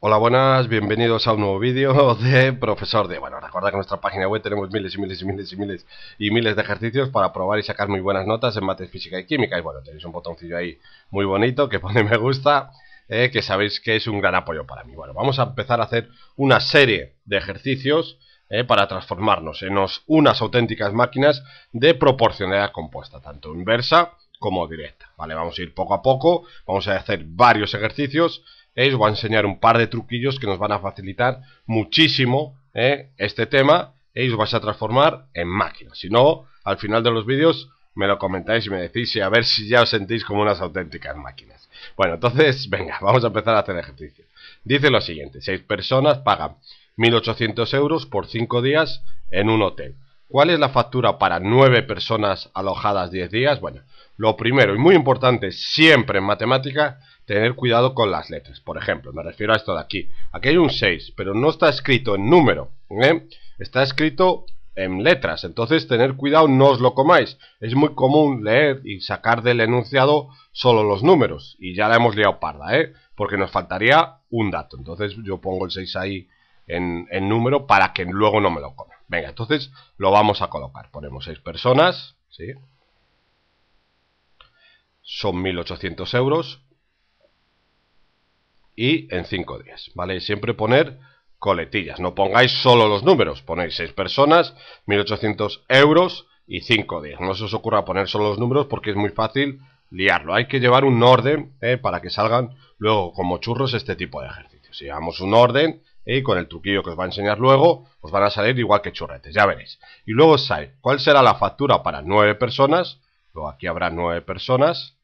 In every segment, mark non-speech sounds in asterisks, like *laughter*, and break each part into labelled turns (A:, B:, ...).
A: Hola, buenas, bienvenidos a un nuevo vídeo *laughs* de Profesor de... Bueno, recordad que en nuestra página web tenemos miles y miles y miles y miles y miles de ejercicios para probar y sacar muy buenas notas en mates física y química. Y bueno, tenéis un botoncillo ahí muy bonito que pone me gusta, eh, que sabéis que es un gran apoyo para mí. Bueno, vamos a empezar a hacer una serie de ejercicios eh, para transformarnos en unas auténticas máquinas de proporcionalidad compuesta, tanto inversa como directa. Vale, vamos a ir poco a poco, vamos a hacer varios ejercicios y os voy a enseñar un par de truquillos que nos van a facilitar muchísimo eh, este tema y os vais a transformar en máquina. Si no, al final de los vídeos me lo comentáis y me decís y a ver si ya os sentís como unas auténticas máquinas. Bueno, entonces, *laughs* venga, vamos a empezar a hacer ejercicio. Dice lo siguiente, seis personas pagan 1.800 euros por cinco días en un hotel. ¿Cuál es la factura para nueve personas alojadas 10 días? Bueno, lo primero y muy importante siempre en matemática, tener cuidado con las letras. Por ejemplo, me refiero a esto de aquí. Aquí hay un 6, pero no está escrito en número, ¿eh? está escrito en letras. Entonces, tener cuidado, no os lo comáis. Es muy común leer y sacar del enunciado solo los números. Y ya la hemos liado parda, ¿eh? porque nos faltaría un dato. Entonces, yo pongo el 6 ahí en, en número para que luego no me lo coma. Venga, entonces lo vamos a colocar. Ponemos 6 personas, ¿sí? Son 1.800 euros. Y en 5 días, ¿vale? Siempre poner coletillas. No pongáis solo los números. Ponéis 6 personas, 1.800 euros y 5 días. No se os ocurra poner solo los números porque es muy fácil liarlo. Hay que llevar un orden ¿eh? para que salgan luego como churros este tipo de ejercicios. Si llevamos un orden, y con el truquillo que os va a enseñar luego, os van a salir igual que churretes, ya veréis. Y luego sale, ¿cuál será la factura para nueve personas? Luego aquí habrá nueve personas.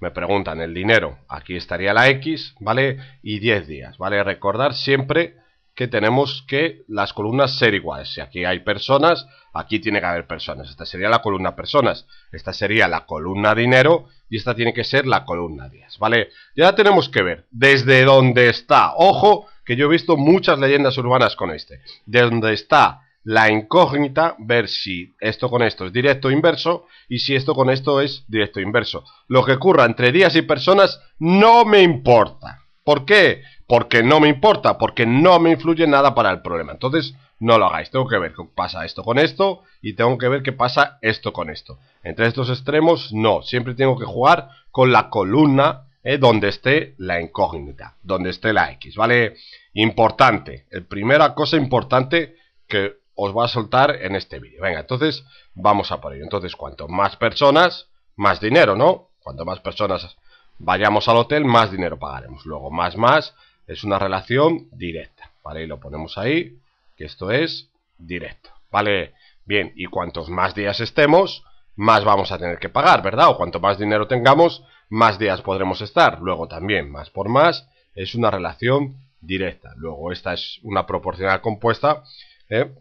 A: Me preguntan el dinero, aquí estaría la X, ¿vale? Y 10 días, ¿vale? Recordar siempre que tenemos que las columnas ser iguales. Si aquí hay personas, aquí tiene que haber personas. Esta sería la columna personas, esta sería la columna dinero y esta tiene que ser la columna días, ¿vale? Ya tenemos que ver desde dónde está, ojo, que yo he visto muchas leyendas urbanas con este, de donde está la incógnita, ver si esto con esto es directo inverso y si esto con esto es directo inverso. Lo que ocurra entre días y personas no me importa. ¿Por qué? Porque no me importa, porque no me influye nada para el problema. Entonces, no lo hagáis. Tengo que ver qué pasa esto con esto y tengo que ver qué pasa esto con esto. Entre estos extremos, no. Siempre tengo que jugar con la columna ¿eh? donde esté la incógnita, donde esté la X, ¿vale? Importante, el primera cosa importante que os va a soltar en este vídeo. Venga, entonces vamos a por ello. Entonces, cuanto más personas, más dinero, ¿no? Cuanto más personas vayamos al hotel, más dinero pagaremos. Luego, más más, es una relación directa, ¿vale? Y lo ponemos ahí, que esto es directo, ¿vale? Bien, y cuantos más días estemos, más vamos a tener que pagar, ¿verdad? O cuanto más dinero tengamos, más días podremos estar. Luego también, más por más, es una relación directa. Luego esta es una proporcional compuesta ¿eh?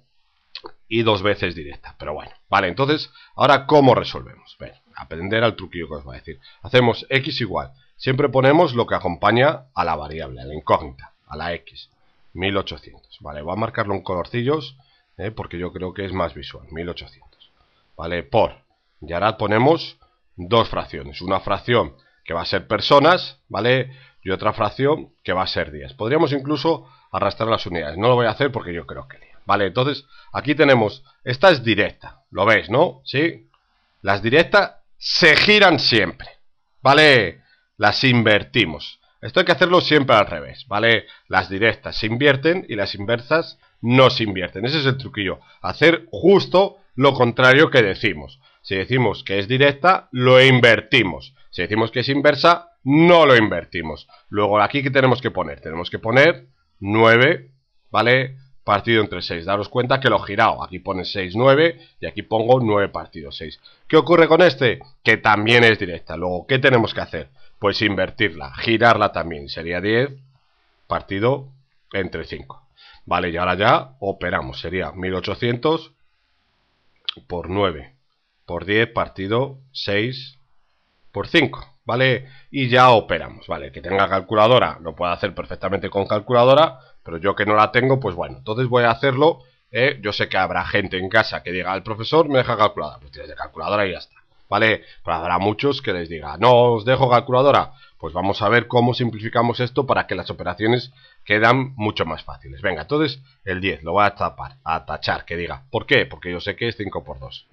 A: y dos veces directa. Pero bueno, vale, entonces, ahora ¿cómo resolvemos? aprender al truquillo que os voy a decir. Hacemos x igual. Siempre ponemos lo que acompaña a la variable, a la incógnita, a la x. 1800. Vale, voy a marcarlo en colorcillos ¿eh? porque yo creo que es más visual. 1800. Vale, por y ahora ponemos dos fracciones. Una fracción que va a ser personas, ¿vale? Y otra fracción que va a ser días. Podríamos incluso arrastrar las unidades. No lo voy a hacer porque yo creo que... Vale, entonces aquí tenemos... Esta es directa. ¿Lo veis, no? ¿Sí? Las directas se giran siempre. ¿Vale? Las invertimos. Esto hay que hacerlo siempre al revés, ¿vale? Las directas se invierten y las inversas no se invierten. Ese es el truquillo. Hacer justo lo contrario que decimos. Si decimos que es directa, lo invertimos. Si decimos que es inversa, no lo invertimos. Luego aquí, ¿qué tenemos que poner? Tenemos que poner 9, ¿vale? Partido entre 6. Daros cuenta que lo he girado. Aquí pone 6, 9 y aquí pongo 9 partido 6. ¿Qué ocurre con este? Que también es directa. Luego, ¿qué tenemos que hacer? Pues invertirla, girarla también. Sería 10, partido entre 5. Vale, y ahora ya operamos. Sería 1800 por 9 por 10 partido 6 por 5, ¿vale? Y ya operamos, ¿vale? Que tenga calculadora lo puede hacer perfectamente con calculadora, pero yo que no la tengo, pues bueno, entonces voy a hacerlo. ¿eh? Yo sé que habrá gente en casa que diga, al profesor me deja calculadora, pues tienes de calculadora y ya está, ¿vale? Pero habrá muchos que les diga, no os dejo calculadora, pues vamos a ver cómo simplificamos esto para que las operaciones quedan mucho más fáciles. Venga, entonces el 10 lo voy a tapar, a tachar, que diga. ¿Por qué? Porque yo sé que es 5 por 2.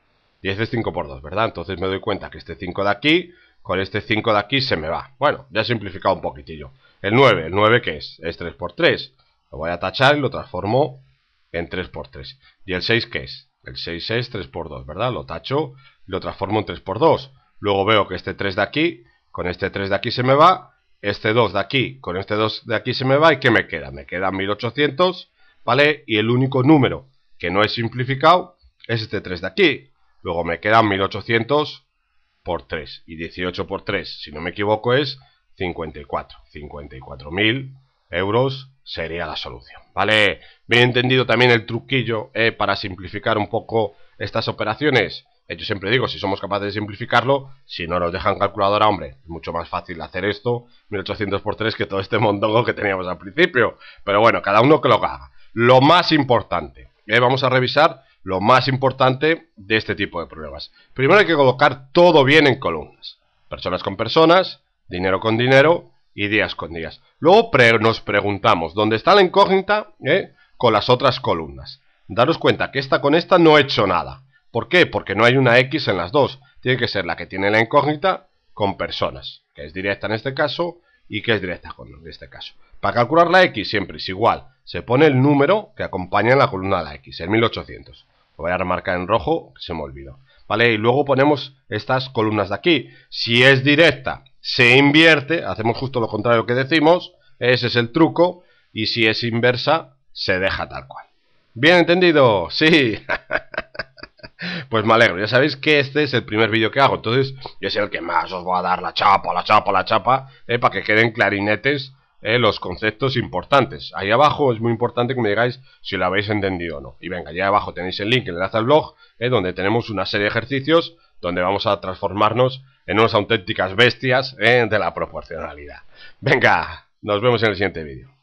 A: 10 es 5 por 2, ¿verdad? Entonces me doy cuenta que este 5 de aquí, con este 5 de aquí se me va. Bueno, ya he simplificado un poquitillo. El 9, ¿el 9 qué es? Es 3 por 3. Lo voy a tachar y lo transformo en 3 por 3. ¿Y el 6 qué es? El 6 es 3 por 2, ¿verdad? Lo tacho y lo transformo en 3 por 2. Luego veo que este 3 de aquí, con este 3 de aquí se me va. Este 2 de aquí, con este 2 de aquí se me va. ¿Y qué me queda? Me quedan 1800, ¿vale? Y el único número que no he simplificado es este 3 de aquí Luego me quedan 1800 por 3. Y 18 por 3, si no me equivoco, es 54. 54.000 euros sería la solución. ¿Vale? Bien entendido también el truquillo eh, para simplificar un poco estas operaciones. Eh, yo siempre digo, si somos capaces de simplificarlo, si no nos dejan calculadora, hombre, es mucho más fácil hacer esto, 1800 por 3, que todo este mondongo que teníamos al principio. Pero bueno, cada uno que lo haga. Lo más importante, eh, vamos a revisar lo más importante de este tipo de problemas. Primero hay que colocar todo bien en columnas. Personas con personas, dinero con dinero y días con días. Luego nos preguntamos dónde está la incógnita eh? con las otras columnas. Daros cuenta que esta con esta no he hecho nada. ¿Por qué? Porque no hay una X en las dos. Tiene que ser la que tiene la incógnita con personas, que es directa en este caso y que es directa con en este caso. Para calcular la X siempre es igual se pone el número que acompaña en la columna de la X, el 1800. Lo voy a remarcar en rojo, se me olvidó. ¿Vale? Y luego ponemos estas columnas de aquí. Si es directa, se invierte, hacemos justo lo contrario que decimos, ese es el truco, y si es inversa, se deja tal cual. ¿Bien entendido? Sí. *laughs* Pues me alegro, ya sabéis que este es el primer vídeo que hago, entonces yo soy el que más os voy a dar la chapa, la chapa, la chapa, eh, para que queden clarinetes ¿eh? los conceptos importantes. Ahí abajo es muy importante que me digáis si lo habéis entendido o no. Y venga, allá abajo tenéis el link, el enlace al blog, ¿eh? donde tenemos una serie de ejercicios donde vamos a transformarnos en unas auténticas bestias ¿eh? de la proporcionalidad. Venga, nos vemos en el siguiente vídeo.